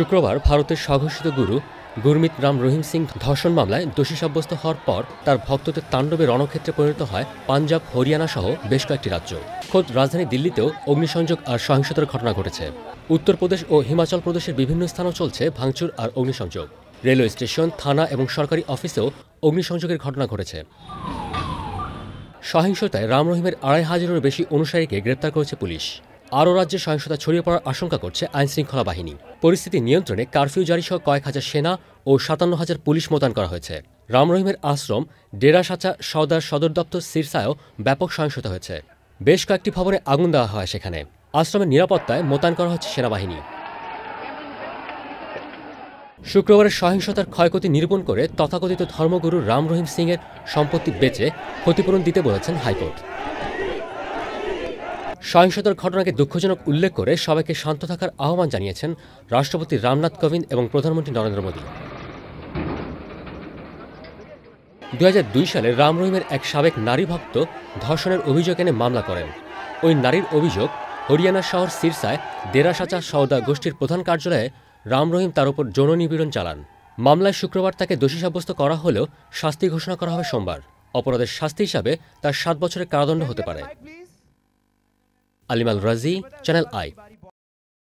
শুক্রবার ভারতের স্বঘোষিত গুরু গুরমিত রাম রহিম সিং ধর্ষণ মামলায় দোষী সাব্যস্ত হওয়ার পর তার ভক্তদের তাণ্ডবে রণক্ষেত্রে পরিণত হয় পাঞ্জাব হরিয়ানা সহ বেশ কয়েকটি রাজ্য খোদ রাজধানী দিল্লিতেও অগ্নিসংযোগ আর সহিংসতার ঘটনা ঘটেছে উত্তরপ্রদেশ ও হিমাচল প্রদেশের বিভিন্ন স্থানেও চলছে ভাঙচুর আর অগ্নিসংযোগ রেলওয়ে স্টেশন থানা এবং সরকারি অফিসেও অগ্নিসংযোগের ঘটনা ঘটেছে সহিংসতায় রাম রহিমের আড়াই হাজারেরও বেশি অনুসারীকে গ্রেপ্তার করেছে পুলিশ আরও রাজ্যে সহিংসতা ছড়িয়ে পড়ার আশঙ্কা করছে আইনশৃঙ্খলা বাহিনী পরিস্থিতি নিয়ন্ত্রণে কারফিউ জারি সহ কয়েক হাজার সেনা ও সাতান্ন হাজার পুলিশ মোতায়েন করা হয়েছে রাম রহিমের আশ্রম ডেরা সাচা সদার সদর দপ্তর সিরসায়ও ব্যাপক সহিংসতা হয়েছে বেশ কয়েকটি ভবনে আগুন দেওয়া হয় সেখানে আশ্রমের নিরাপত্তায় মোতায়েন করা হচ্ছে সেনাবাহিনী শুক্রবারের সহিংসতার ক্ষয়ক্ষতি নিরূপণ করে তথাকথিত ধর্মগুরু রাম রহিম সিংয়ের সম্পত্তি বেচে ক্ষতিপূরণ দিতে বলেছেন হাইকোর্ট সহিংসতার ঘটনাকে দুঃখজনক উল্লেখ করে সবাইকে শান্ত থাকার আহ্বান জানিয়েছেন রাষ্ট্রপতি রামনাথ কোবিন্দ এবং প্রধানমন্ত্রী নরেন্দ্র মোদী দু সালে রাম রহিমের এক সাবেক নারী ভক্ত ধর্ষণের অভিযোগ এনে মামলা করেন ওই নারীর অভিযোগ হরিয়ানা শহর সিরসায় দেরাসাচা সওদা গোষ্ঠীর প্রধান কার্যালয়ে রাম রহিম তার উপর যৌন নিপীড়ন চালান মামলায় শুক্রবার তাকে দোষী সাব্যস্ত করা হলেও শাস্তি ঘোষণা করা হবে সোমবার অপরাধের শাস্তি হিসাবে তার সাত বছরের কারাদণ্ড হতে পারে अलिमल रजी चैनल आई